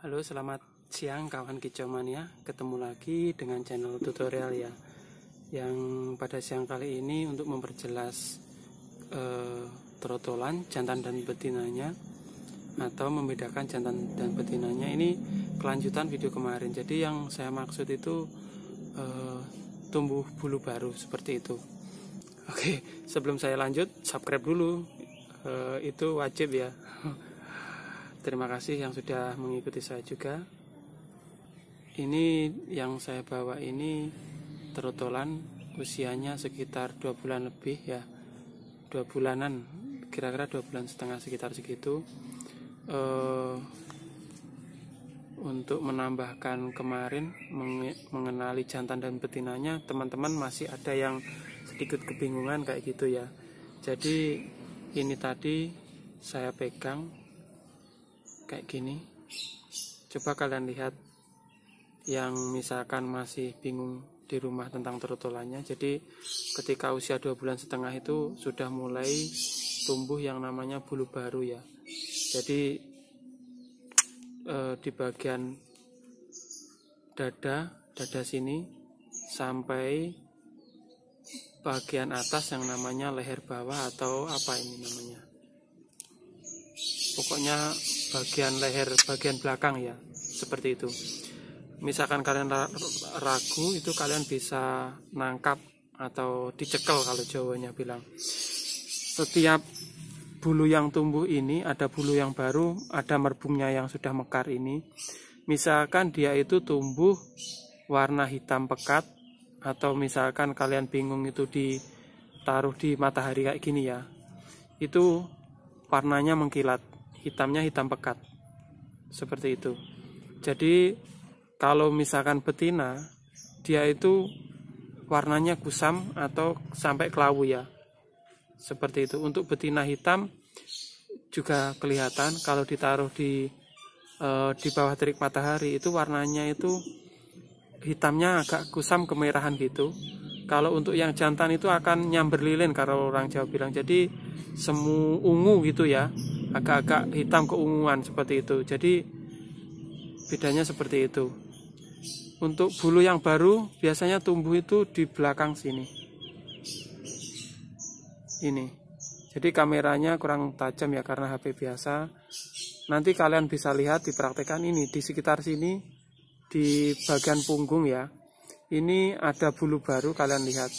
Halo, selamat siang kawan Kicomania. ya. Ketemu lagi dengan channel tutorial ya. Yang pada siang kali ini untuk memperjelas eh, trotolan jantan dan betinanya atau membedakan jantan dan betinanya ini kelanjutan video kemarin. Jadi yang saya maksud itu eh, tumbuh bulu baru seperti itu. Oke, sebelum saya lanjut, subscribe dulu. Eh, itu wajib ya. Terima kasih yang sudah mengikuti saya juga. Ini yang saya bawa ini terotolan usianya sekitar dua bulan lebih ya. Dua bulanan, kira-kira dua bulan setengah sekitar segitu. Uh, untuk menambahkan kemarin mengenali jantan dan betinanya teman-teman masih ada yang sedikit kebingungan kayak gitu ya jadi ini tadi saya pegang kayak gini coba kalian lihat yang misalkan masih bingung di rumah tentang terotolannya jadi ketika usia dua bulan setengah itu sudah mulai tumbuh yang namanya bulu baru ya jadi eh, di bagian dada dada sini sampai bagian atas yang namanya leher bawah atau apa ini namanya pokoknya bagian leher bagian belakang ya seperti itu misalkan kalian ragu itu kalian bisa nangkap atau dicekel kalau jawanya bilang setiap bulu yang tumbuh ini ada bulu yang baru ada merbungnya yang sudah mekar ini misalkan dia itu tumbuh warna hitam pekat atau misalkan kalian bingung itu ditaruh di matahari kayak gini ya itu warnanya mengkilat hitamnya hitam pekat seperti itu jadi kalau misalkan betina dia itu warnanya kusam atau sampai kelawu ya seperti itu untuk betina hitam juga kelihatan kalau ditaruh di e, di bawah terik matahari itu warnanya itu hitamnya agak kusam kemerahan gitu kalau untuk yang jantan itu akan nyamber lilin kalau orang Jawa bilang jadi semu ungu gitu ya agak-agak hitam keunguan seperti itu jadi bedanya seperti itu untuk bulu yang baru biasanya tumbuh itu di belakang sini ini jadi kameranya kurang tajam ya karena HP biasa nanti kalian bisa lihat dipraktekan ini di sekitar sini di bagian punggung ya ini ada bulu baru kalian lihat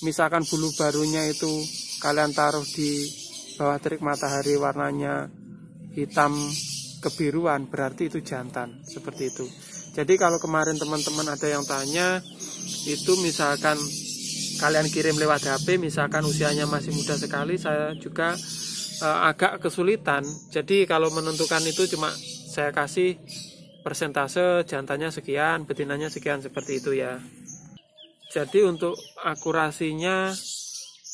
misalkan bulu barunya itu kalian taruh di bawah terik matahari warnanya hitam kebiruan berarti itu jantan seperti itu. Jadi kalau kemarin teman-teman ada yang tanya itu misalkan kalian kirim lewat HP misalkan usianya masih muda sekali saya juga e, agak kesulitan. Jadi kalau menentukan itu cuma saya kasih persentase jantannya sekian, betinanya sekian seperti itu ya. Jadi untuk akurasinya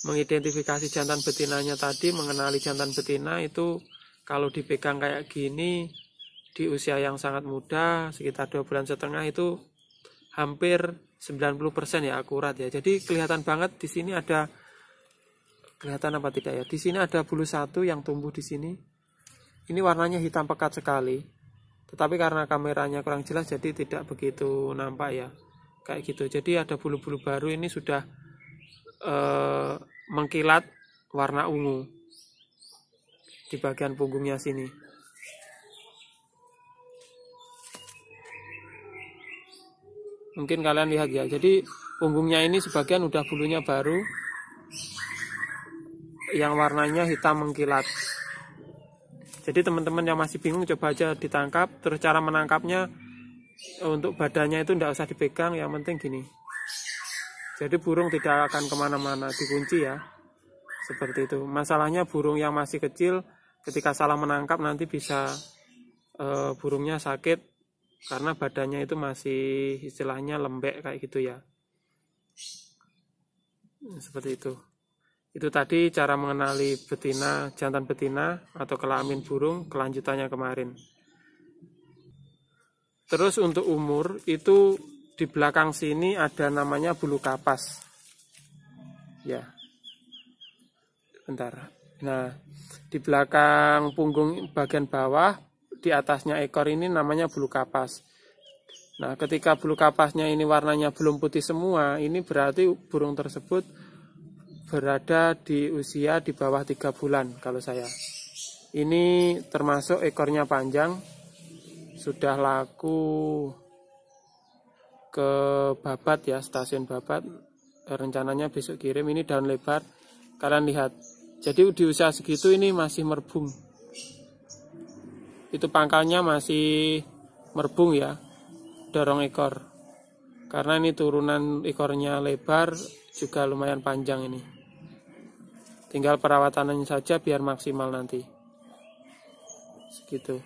mengidentifikasi jantan betinanya tadi, mengenali jantan betina itu kalau dipegang kayak gini di usia yang sangat muda, sekitar dua bulan setengah itu hampir 90% ya akurat ya. Jadi kelihatan banget di sini ada kelihatan apa tidak ya? Di sini ada bulu satu yang tumbuh di sini. Ini warnanya hitam pekat sekali. Tetapi karena kameranya kurang jelas jadi tidak begitu nampak ya. Kayak gitu. Jadi ada bulu-bulu baru ini sudah eh, mengkilat warna ungu di bagian punggungnya sini. Mungkin kalian lihat ya. Jadi punggungnya ini sebagian udah bulunya baru. Yang warnanya hitam mengkilat. Jadi teman-teman yang masih bingung coba aja ditangkap. Terus cara menangkapnya untuk badannya itu tidak usah dipegang. Yang penting gini. Jadi burung tidak akan kemana-mana dikunci ya. Seperti itu. Masalahnya burung yang masih kecil ketika salah menangkap nanti bisa e, burungnya sakit karena badannya itu masih istilahnya lembek kayak gitu ya. Seperti itu. Itu tadi cara mengenali betina, jantan betina atau kelamin burung kelanjutannya kemarin. Terus untuk umur itu di belakang sini ada namanya bulu kapas. Ya. Bentar. Nah, di belakang punggung bagian bawah di atasnya ekor ini namanya bulu kapas. Nah, ketika bulu kapasnya ini warnanya belum putih semua, ini berarti burung tersebut berada di usia di bawah 3 bulan kalau saya. Ini termasuk ekornya panjang sudah laku ke Babat ya, stasiun Babat. Eh, rencananya besok kirim ini daun lebar. Kalian lihat. Jadi di usia segitu ini masih merbung. Itu pangkalnya masih merbung ya. Dorong ekor. Karena ini turunan ekornya lebar juga lumayan panjang ini. Tinggal perawatannya saja biar maksimal nanti. Segitu.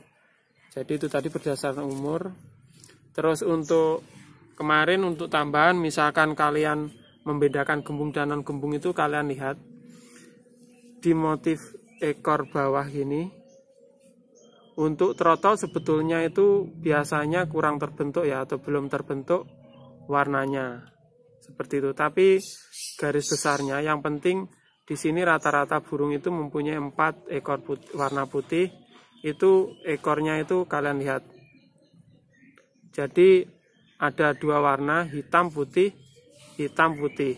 Jadi itu tadi berdasarkan umur. Terus untuk kemarin untuk tambahan misalkan kalian membedakan gembung dan non gembung itu kalian lihat di motif ekor bawah ini untuk trotol sebetulnya itu biasanya kurang terbentuk ya atau belum terbentuk warnanya seperti itu tapi garis besarnya yang penting di sini rata-rata burung itu mempunyai empat ekor putih, warna putih itu ekornya itu kalian lihat jadi ada dua warna hitam putih hitam putih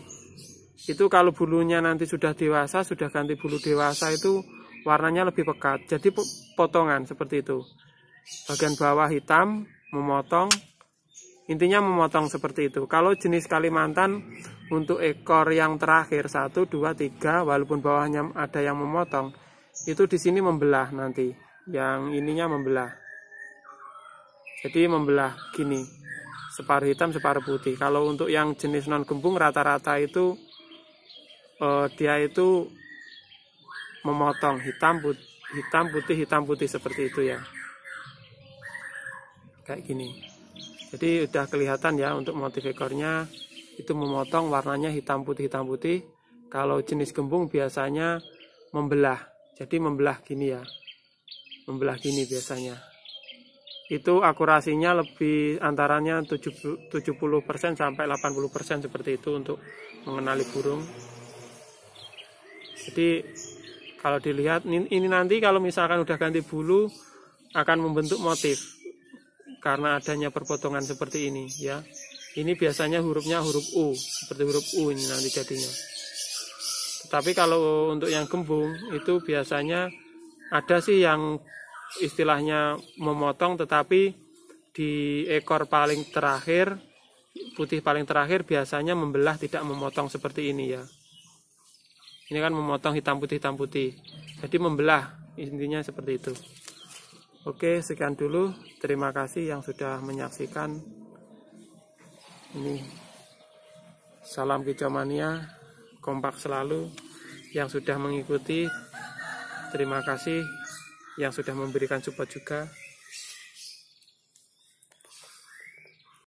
itu kalau bulunya nanti sudah dewasa sudah ganti bulu dewasa itu warnanya lebih pekat jadi potongan seperti itu bagian bawah hitam memotong intinya memotong seperti itu kalau jenis Kalimantan untuk ekor yang terakhir satu dua tiga walaupun bawahnya ada yang memotong itu di sini membelah nanti yang ininya membelah jadi membelah gini separuh hitam separuh putih kalau untuk yang jenis non gembung rata-rata itu uh, dia itu memotong hitam putih hitam putih hitam putih seperti itu ya kayak gini jadi udah kelihatan ya untuk motif ekornya itu memotong warnanya hitam putih hitam putih kalau jenis gembung biasanya membelah jadi membelah gini ya membelah gini biasanya itu akurasinya lebih antaranya 70, sampai 80% seperti itu untuk mengenali burung. Jadi kalau dilihat ini nanti kalau misalkan udah ganti bulu akan membentuk motif karena adanya perpotongan seperti ini ya. Ini biasanya hurufnya huruf U, seperti huruf U ini nanti jadinya. Tetapi kalau untuk yang kembung itu biasanya ada sih yang istilahnya memotong tetapi di ekor paling terakhir putih paling terakhir biasanya membelah tidak memotong seperti ini ya ini kan memotong hitam putih hitam putih jadi membelah intinya seperti itu oke sekian dulu terima kasih yang sudah menyaksikan ini salam kicomania kompak selalu yang sudah mengikuti terima kasih yang sudah memberikan support juga